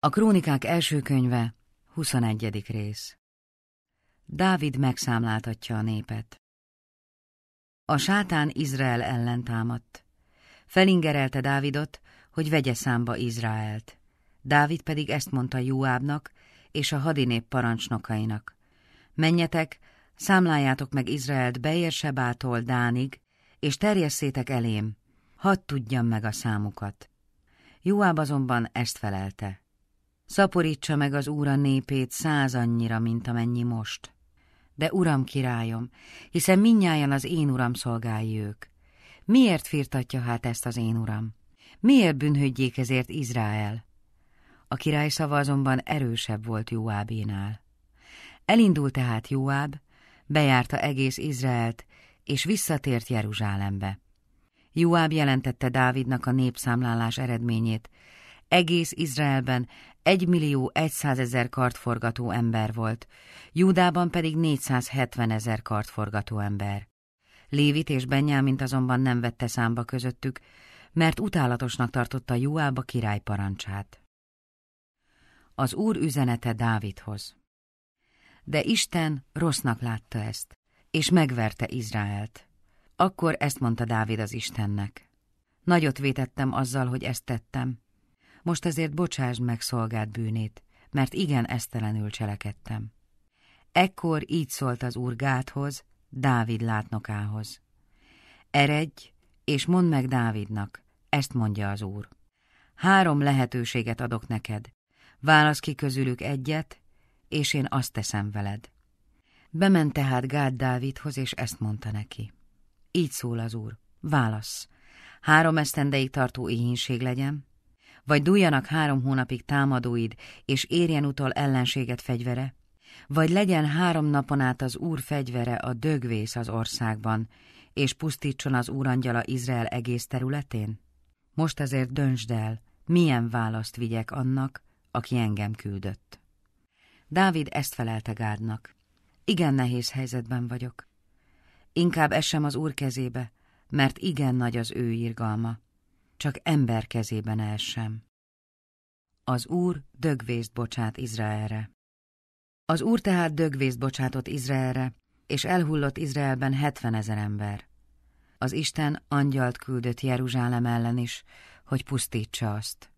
A Krónikák első könyve, 21. rész. Dávid megszámláltatja a népet. A sátán Izrael ellen támadt. Felingerelte Dávidot, hogy vegye számba Izraelt. Dávid pedig ezt mondta Jóábnak és a hadinép parancsnokainak. Menjetek, számláljátok meg Izraelt Beérsebától Dánig, és terjesszétek elém, hadd tudjam meg a számukat. Jóáb azonban ezt felelte. Szaporítsa meg az úra népét népét százannyira, mint amennyi most. De Uram királyom, hiszen minnyáján az én Uram szolgálj ők. Miért firtatja hát ezt az én Uram? Miért bűnhődjék ezért Izrael? A király szava azonban erősebb volt Jóábénál. Elindult tehát Jóáb, bejárta egész Izraelt, és visszatért Jeruzsálembe. Jóáb jelentette Dávidnak a népszámlálás eredményét. Egész Izraelben 1 millió 100 ezer kartforgató ember volt, Júdában pedig 470 ezer kartforgató ember. Lévit és Benyámint azonban nem vette számba közöttük, mert utálatosnak tartotta Júába király parancsát. Az úr üzenete Dávidhoz De Isten rossznak látta ezt, és megverte Izraelt. Akkor ezt mondta Dávid az Istennek. Nagyot vétettem azzal, hogy ezt tettem. Most ezért bocsásd meg szolgád bűnét, mert igen esztelenül cselekedtem. Ekkor így szólt az úr Gáthoz, Dávid látnokához. Eredj, és mondd meg Dávidnak, ezt mondja az úr. Három lehetőséget adok neked. Válasz ki közülük egyet, és én azt teszem veled. Bement tehát Gád Dávidhoz, és ezt mondta neki. Így szól az úr, válasz. Három esztendeig tartó éhínség legyen, vagy dúljanak három hónapig támadóid, és érjen utol ellenséget fegyvere, vagy legyen három napon át az Úr fegyvere a dögvész az országban, és pusztítson az úrangyala Izrael egész területén? Most ezért döntsd el, milyen választ vigyek annak, aki engem küldött. Dávid ezt felelte Gádnak. Igen nehéz helyzetben vagyok. Inkább essem az úr kezébe, mert igen nagy az ő irgalma csak ember kezében sem. Az Úr dögvészt bocsát Izraelre. Az Úr tehát dögvészt bocsátott Izraelre, és elhullott Izraelben hetven ezer ember. Az Isten angyalt küldött Jeruzsálem ellen is, hogy pusztítsa azt.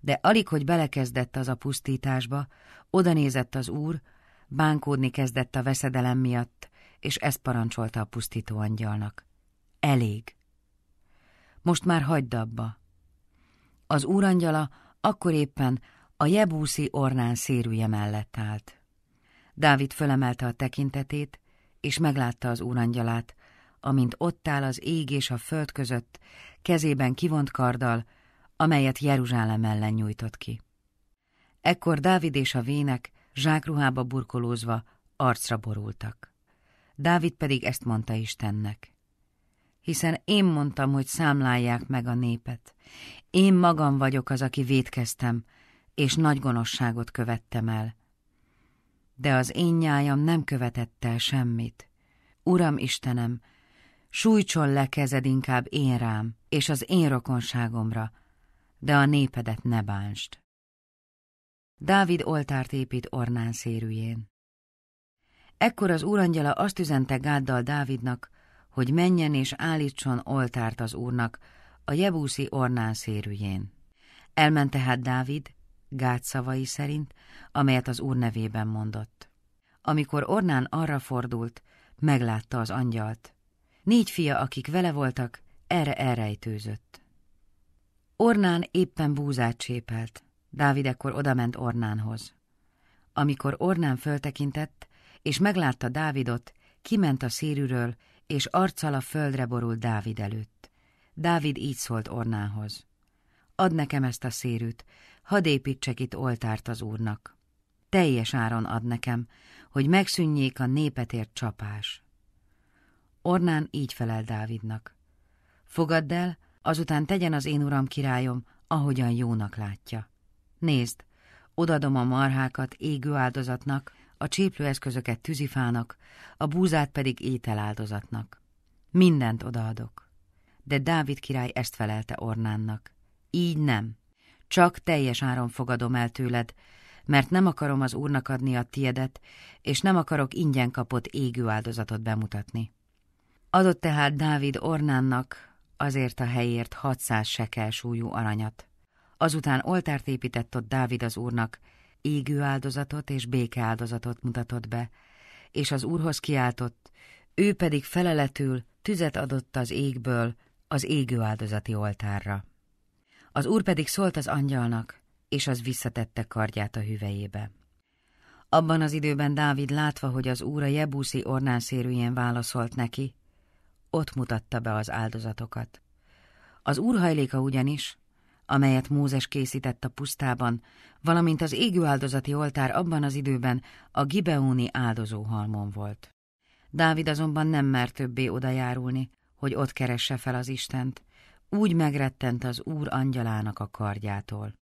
De alig, hogy belekezdett az a pusztításba, oda nézett az Úr, bánkódni kezdett a veszedelem miatt, és ezt parancsolta a pusztító angyalnak. Elég! most már hagyd abba. Az úrangyala akkor éppen a jebúszi ornán szérűje mellett állt. Dávid fölemelte a tekintetét, és meglátta az úrangyalát, amint ott áll az ég és a föld között, kezében kivont karddal, amelyet Jeruzsálem ellen nyújtott ki. Ekkor Dávid és a vének zsákruhába burkolózva arcra borultak. Dávid pedig ezt mondta Istennek hiszen én mondtam, hogy számlálják meg a népet. Én magam vagyok az, aki védkeztem, és nagy gonoszságot követtem el. De az én nyájam nem követett el semmit. Uram Istenem, sújtson le kezed inkább én rám, és az én rokonságomra, de a népedet ne bánst. Dávid oltárt épít Ornán szérűjén. Ekkor az úrangyala azt üzente Gáddal Dávidnak, hogy menjen és állítson oltárt az úrnak a jebúszi ornán szérűjén. Elment tehát Dávid, Gát szavai szerint, amelyet az úr nevében mondott. Amikor Ornán arra fordult, meglátta az angyalt. Négy fia, akik vele voltak, erre elrejtőzött. Ornán éppen búzát csépelt. Dávid ekkor odament Ornánhoz. Amikor Ornán föltekintett, és meglátta Dávidot, kiment a szérűről, és arccal a földre borult Dávid előtt. Dávid így szólt Ornához. Ad nekem ezt a szérűt, hadd építsek itt oltárt az úrnak. Teljes áron ad nekem, hogy megszűnjék a népetért csapás. Ornán így felel Dávidnak. Fogadd el, azután tegyen az én uram királyom, ahogyan jónak látja. Nézd, odadom a marhákat égő áldozatnak, a cséplőeszközöket tűzifának, a búzát pedig ételáldozatnak. Mindent odaadok. De Dávid király ezt felelte Ornánnak. Így nem. Csak teljes áron fogadom el tőled, mert nem akarom az úrnak adni a tiedet, és nem akarok ingyen kapott égő áldozatot bemutatni. Adott tehát Dávid Ornánnak azért a helyért 600 sekel súlyú aranyat. Azután oltárt épített ott Dávid az úrnak, égő áldozatot és béke áldozatot mutatott be, és az úrhoz kiáltott, ő pedig feleletül tüzet adott az égből az égő áldozati oltárra. Az úr pedig szólt az angyalnak, és az visszatette kardját a hüvejébe. Abban az időben Dávid látva, hogy az úr a Jebúszi szérűjén válaszolt neki, ott mutatta be az áldozatokat. Az úr hajléka ugyanis, amelyet Mózes készített a pusztában, valamint az égő áldozati oltár abban az időben a Gibeóni áldozóhalmon volt. Dávid azonban nem mert többé odajárulni, hogy ott keresse fel az Istent, úgy megrettent az Úr angyalának a kardjától.